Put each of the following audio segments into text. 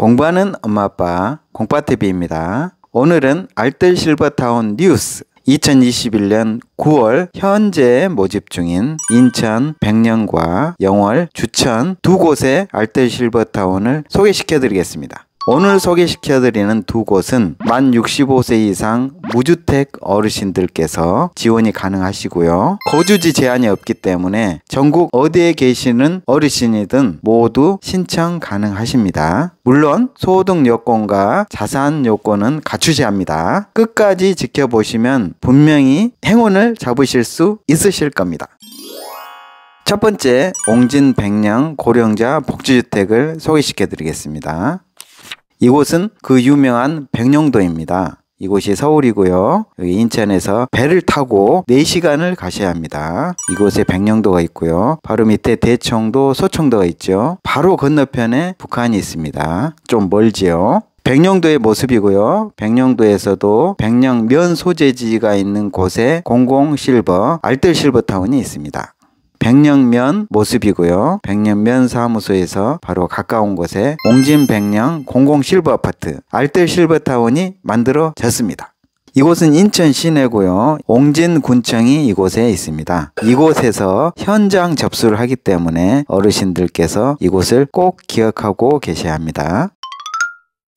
공부하는 엄마 아빠 공빠 t v 입니다 오늘은 알뜰 실버타운 뉴스 2021년 9월 현재 모집 중인 인천 백령과 영월 주천 두 곳의 알뜰 실버타운을 소개시켜 드리겠습니다. 오늘 소개시켜드리는 두 곳은 만 65세 이상 무주택 어르신들께서 지원이 가능하시고요. 거주지 제한이 없기 때문에 전국 어디에 계시는 어르신이든 모두 신청 가능하십니다. 물론 소득 요건과 자산 요건은 갖추지 합니다. 끝까지 지켜보시면 분명히 행운을 잡으실 수 있으실 겁니다. 첫 번째 옹진 백령 고령자 복지주택을 소개시켜 드리겠습니다. 이곳은 그 유명한 백령도입니다. 이곳이 서울이고요. 여기 인천에서 배를 타고 4시간을 가셔야 합니다. 이곳에 백령도가 있고요. 바로 밑에 대청도, 소청도가 있죠. 바로 건너편에 북한이 있습니다. 좀 멀지요. 백령도의 모습이고요. 백령도에서도 백령면 소재지가 있는 곳에 공공실버, 알뜰실버타운이 있습니다. 백령면 모습이고요. 백령면 사무소에서 바로 가까운 곳에 옹진 백령 공공 실버 아파트 알뜰 실버타운이 만들어졌습니다. 이곳은 인천 시내고요. 옹진군청이 이곳에 있습니다. 이곳에서 현장 접수를 하기 때문에 어르신들께서 이곳을 꼭 기억하고 계셔야 합니다.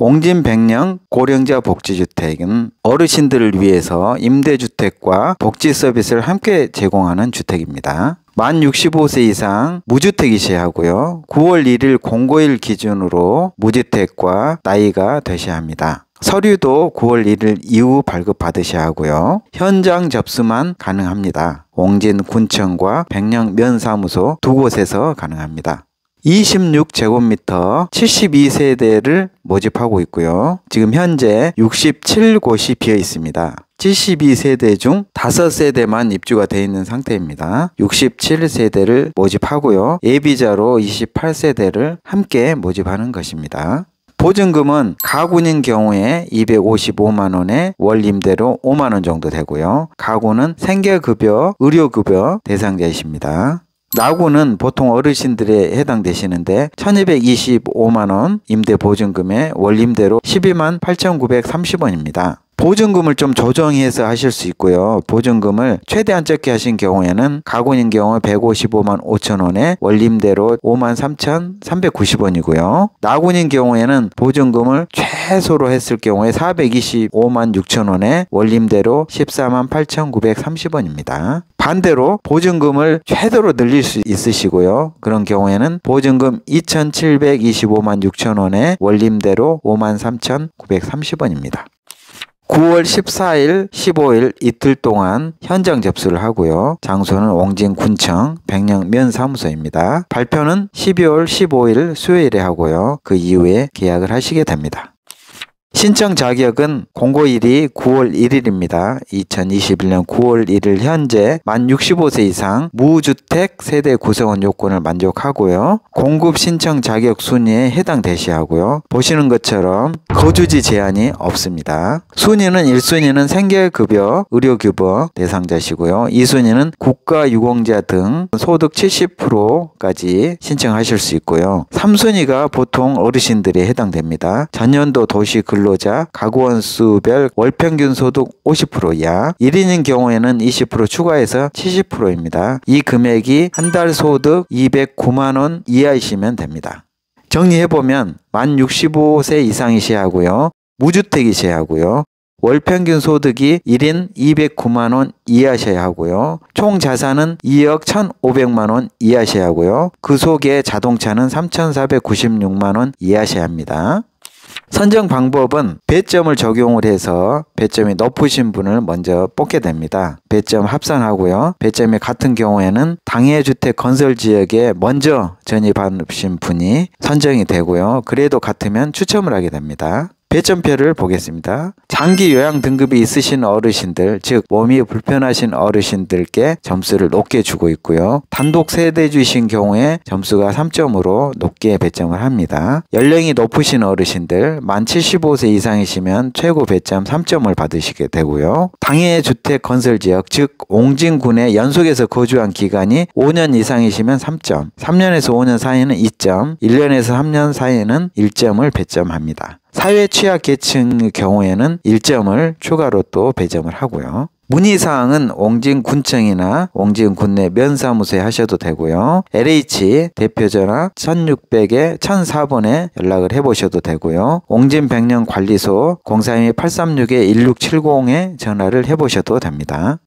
옹진 백령 고령자 복지주택은 어르신들을 위해서 임대주택과 복지 서비스를 함께 제공하는 주택입니다. 만 65세 이상 무주택이셔야 하고요. 9월 1일 공고일 기준으로 무주택과 나이가 되셔야 합니다. 서류도 9월 1일 이후 발급받으셔야 하고요. 현장 접수만 가능합니다. 옹진 군청과 백령 면사무소 두 곳에서 가능합니다. 26제곱미터 72세대를 모집하고 있고요. 지금 현재 67곳이 비어 있습니다. 72세대 중 5세대만 입주가 돼 있는 상태입니다. 67세대를 모집하고요. 예비자로 28세대를 함께 모집하는 것입니다. 보증금은 가구인 경우에 255만원에 월임대로 5만원 정도 되고요. 가구는 생계급여, 의료급여 대상자이십니다. 나구는 보통 어르신들에 해당되시는데 1225만원 임대보증금에 월임대로 12만 8930원입니다. 보증금을 좀 조정해서 하실 수 있고요. 보증금을 최대한 적게 하신 경우에는 가군인 경우 155만 5천 원에 원림대로 5만 3천 390원이고요. 나군인 경우에는 보증금을 최소로 했을 경우에 425만 6천 원에 원림대로 14만 8,930원입니다. 반대로 보증금을 최대로 늘릴 수 있으시고요. 그런 경우에는 보증금 2,725만 6천 원에 원림대로 5만 3,930원입니다. 9월 14일, 15일 이틀 동안 현장 접수를 하고요. 장소는 옹진군청 백령면사무소입니다. 발표는 12월 15일 수요일에 하고요. 그 이후에 계약을 하시게 됩니다. 신청 자격은 공고일이 9월 1일입니다. 2021년 9월 1일 현재 만 65세 이상 무주택 세대 구성원 요건을 만족하고요. 공급 신청 자격 순위에 해당 되시하고요 보시는 것처럼 거주지 제한이 없습니다. 순위는 1순위는 생계급여, 의료급여 대상자시고요. 2순위는 국가유공자 등 소득 70%까지 신청하실 수 있고요. 3순위가 보통 어르신들이 해당됩니다. 자년도 도시 근로 근로자 가구원수별 월평균 소득 50% 이하 1인인 경우에는 20% 추가해서 70%입니다. 이 금액이 한 달 소득 209만원 이하이시면 됩니다. 정리해보면 만 65세 이상이시하고요. 무주택이셔야 하고요. 월평균 소득이 1인 209만원 이하셔야 하고요. 총 자산은 2억 1,500만원 이하셔야 하고요. 그 속에 자동차는 3,496만원 이하셔야 합니다. 선정 방법은 배점을 적용을 해서 배점이 높으신 분을 먼저 뽑게 됩니다. 배점 합산하고요. 배점이 같은 경우에는 당해 주택 건설 지역에 먼저 전입하신 분이 선정이 되고요. 그래도 같으면 추첨을 하게 됩니다. 배점표를 보겠습니다. 장기 요양 등급이 있으신 어르신들, 즉 몸이 불편하신 어르신들께 점수를 높게 주고 있고요. 단독 세대주신 경우에 점수가 3점으로 높게 배점을 합니다. 연령이 높으신 어르신들, 만 75세 이상이시면 최고 배점 3점을 받으시게 되고요. 당해 주택 건설 지역, 즉 옹진군에 연속에서 거주한 기간이 5년 이상이시면 3점, 3년에서 5년 사이는 에 2점, 1년에서 3년 사이는 에 1점을 배점합니다. 사회 취약 계층의 경우에는 1점을 추가로 또 배점을 하고요. 문의사항은 옹진군청이나 옹진군내 면사무소에 하셔도 되고요. LH 대표전화 1600에 1004번에 연락을 해보셔도 되고요. 옹진백년관리소 032-836-1670에 전화를 해보셔도 됩니다.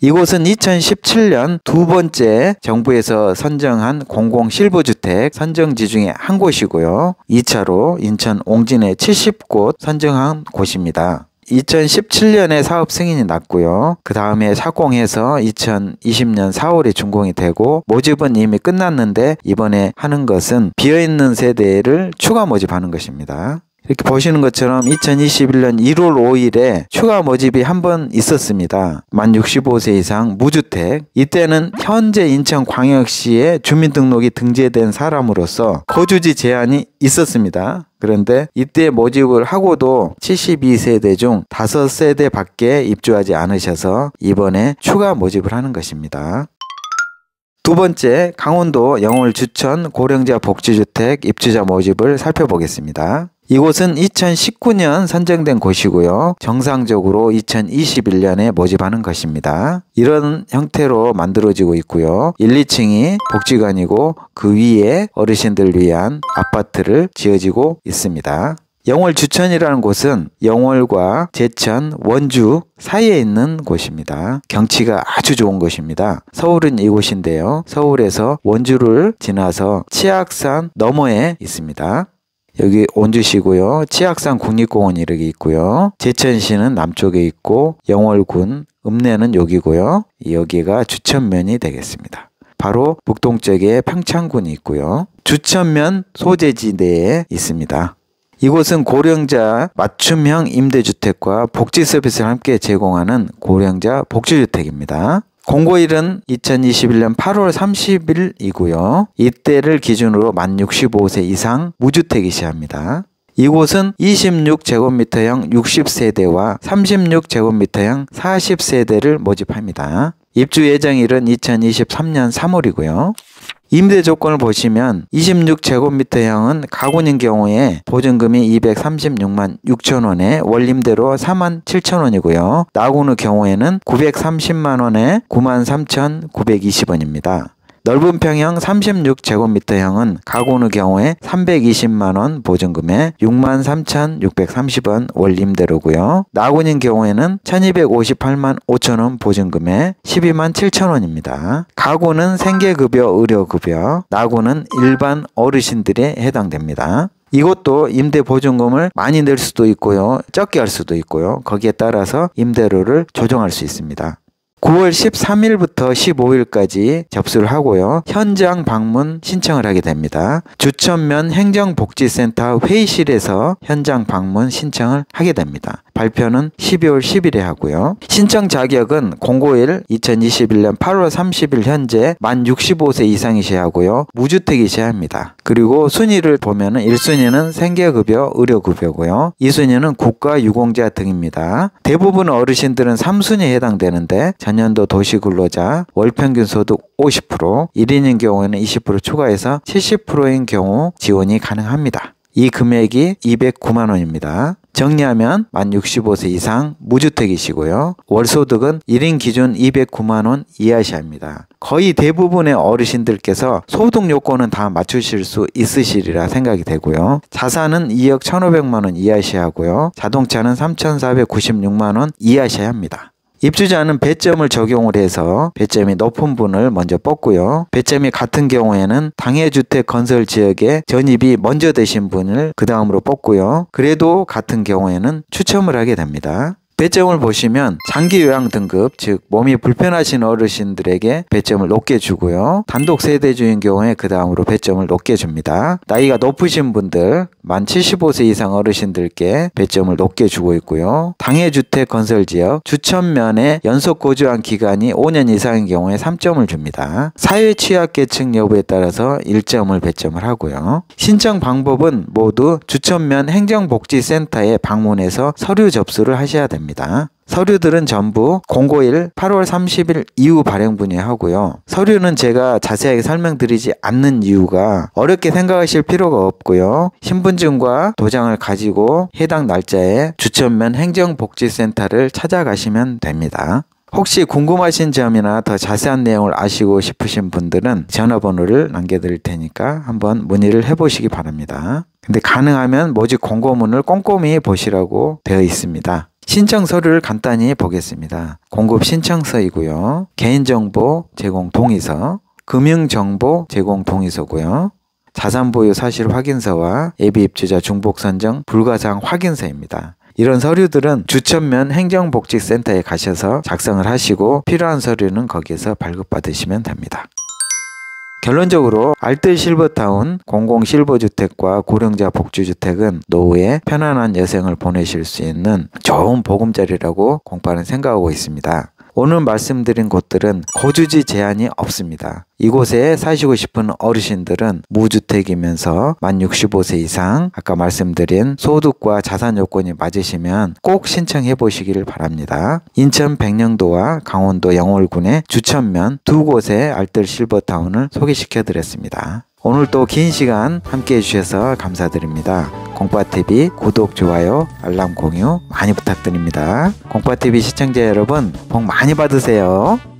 이곳은 2017년 두 번째 정부에서 선정한 공공 실버주택 선정지 중에 한 곳이고요. 2차로 인천 옹진의 70곳 선정한 곳입니다. 2017년에 사업 승인이 났고요. 그 다음에 착공해서 2020년 4월에 준공이 되고 모집은 이미 끝났는데 이번에 하는 것은 비어있는 세대를 추가 모집하는 것입니다. 이렇게 보시는 것처럼 2021년 1월 5일에 추가 모집이 한번 있었습니다. 만 65세 이상 무주택. 이때는 현재 인천광역시에 주민등록이 등재된 사람으로서 거주지 제한이 있었습니다. 그런데 이때 모집을 하고도 72세대 중 5세대 밖에 입주하지 않으셔서 이번에 추가 모집을 하는 것입니다. 두 번째, 강원도 영월 주천 고령자 복지주택 입주자 모집을 살펴보겠습니다. 이곳은 2019년 선정된 곳이고요. 정상적으로 2021년에 모집하는 것입니다. 이런 형태로 만들어지고 있고요. 1, 2층이 복지관이고 그 위에 어르신들 을 위한 아파트를 지어지고 있습니다. 영월 주천이라는 곳은 영월과 제천, 원주 사이에 있는 곳입니다. 경치가 아주 좋은 곳입니다. 서울은 이곳인데요. 서울에서 원주를 지나서 치악산 너머에 있습니다. 여기 온주시고요. 치악산 국립공원 이렇게 이 있고요. 제천시는 남쪽에 있고 영월군 읍내는 여기고요. 여기가 주천면이 되겠습니다. 바로 북동쪽에 평창군이 있고요. 주천면 소재지대에 있습니다. 이곳은 고령자 맞춤형 임대주택과 복지 서비스를 함께 제공하는 고령자 복지주택입니다. 공고일은 2021년 8월 30일이고요. 이때를 기준으로 만 65세 이상 무주택이 시합니다. 이곳은 26제곱미터형 60세대와 36제곱미터형 40세대를 모집합니다. 입주 예정일은 2023년 3월이고요. 임대 조건을 보시면 26제곱미터형은 가구인 경우에 보증금이 236만 6천원에 월임대로 4만 7천원이고요. 나군의 경우에는 930만원에 9만 3,920원입니다. 천 넓은 평형 36제곱미터형은 가구는 경우에 320만원 보증금에 63,630원 원림대로고요. 나군인 경우에는 1,258만 5천원 보증금에 12만 7천원입니다. 가구는 생계급여, 의료급여, 나군은 일반 어르신들에 해당됩니다. 이것도 임대 보증금을 많이 낼 수도 있고요. 적게 할 수도 있고요. 거기에 따라서 임대료를 조정할 수 있습니다. 9월 13일부터 15일까지 접수를 하고요. 현장 방문 신청을 하게 됩니다. 주천면 행정복지센터 회의실에서 현장 방문 신청을 하게 됩니다. 발표는 12월 10일에 하고요. 신청 자격은 공고일 2021년 8월 30일 현재 만 65세 이상이셔야 하고요. 무주택이셔야 합니다. 그리고 순위를 보면은 1순위는 생계급여, 의료급여고요. 2순위는 국가유공자 등입니다. 대부분 어르신들은 3순위에 해당되는데 전년도 도시근로자 월평균 소득 50%, 1인인 경우에는 20% 추가해서 70%인 경우 지원이 가능합니다. 이 금액이 209만 원입니다. 정리하면 만 65세 이상 무주택이시고요. 월소득은 1인 기준 209만 원 이하시합니다. 거의 대부분의 어르신들께서 소득 요건은 다 맞추실 수 있으시리라 생각이 되고요. 자산은 2억 1,500만 원 이하시하고요. 자동차는 3,496만 원 이하셔야 합니다. 입주자는 배점을 적용을 해서 배점이 높은 분을 먼저 뽑고요. 배점이 같은 경우에는 당해주택 건설 지역에 전입이 먼저 되신 분을 그 다음으로 뽑고요. 그래도 같은 경우에는 추첨을 하게 됩니다. 배점을 보시면 장기 요양 등급 즉 몸이 불편하신 어르신들에게 배점을 높게 주고요. 단독 세대주인 경우에 그 다음으로 배점을 높게 줍니다. 나이가 높으신 분들 만 75세 이상 어르신들께 배점을 높게 주고 있고요. 당해주택 건설지역 주천면에 연속 거주한 기간이 5년 이상인 경우에 3점을 줍니다. 사회 취약계층 여부에 따라서 1점을 배점을 하고요. 신청 방법은 모두 주천면 행정복지센터에 방문해서 서류 접수를 하셔야 됩니다. 있니다 서류들은 전부 공고일 8월 30일 이후 발행 분이하고요 서류는 제가 자세하게 설명드리지 않는 이유가 어렵게 생각하실 필요가 없고요. 신분증과 도장을 가지고 해당 날짜에 주천면 행정복지센터를 찾아가시면 됩니다. 혹시 궁금하신 점이나 더 자세한 내용을 아시고 싶으신 분들은 전화번호를 남겨드릴 테니까 한번 문의를 해보시기 바랍니다. 근데 가능하면 모집 공고문을 꼼꼼히 보시라고 되어 있습니다. 신청서를 간단히 보겠습니다. 공급 신청서이고요. 개인정보 제공 동의서, 금융정보 제공 동의서고요. 자산보유 사실 확인서와 예비입주자 중복 선정 불가사항 확인서입니다. 이런 서류들은 주천면 행정복지센터에 가셔서 작성을 하시고 필요한 서류는 거기에서 발급받으시면 됩니다. 결론적으로 알뜰 실버타운 공공 실버주택과 고령자 복지주택은 노후에 편안한 여생을 보내실 수 있는 좋은 보금자리라고 공파는 생각하고 있습니다. 오늘 말씀드린 곳들은 거주지 제한이 없습니다. 이곳에 사시고 싶은 어르신들은 무주택이면서 만 65세 이상 아까 말씀드린 소득과 자산 요건이 맞으시면 꼭 신청해 보시기를 바랍니다. 인천 백령도와 강원도 영월군의 주천면 두 곳의 알뜰 실버타운을 소개시켜 드렸습니다. 오늘 도긴 시간 함께 해주셔서 감사드립니다. 공파TV 구독, 좋아요, 알람 공유 많이 부탁드립니다. 공파TV 시청자 여러분 복 많이 받으세요.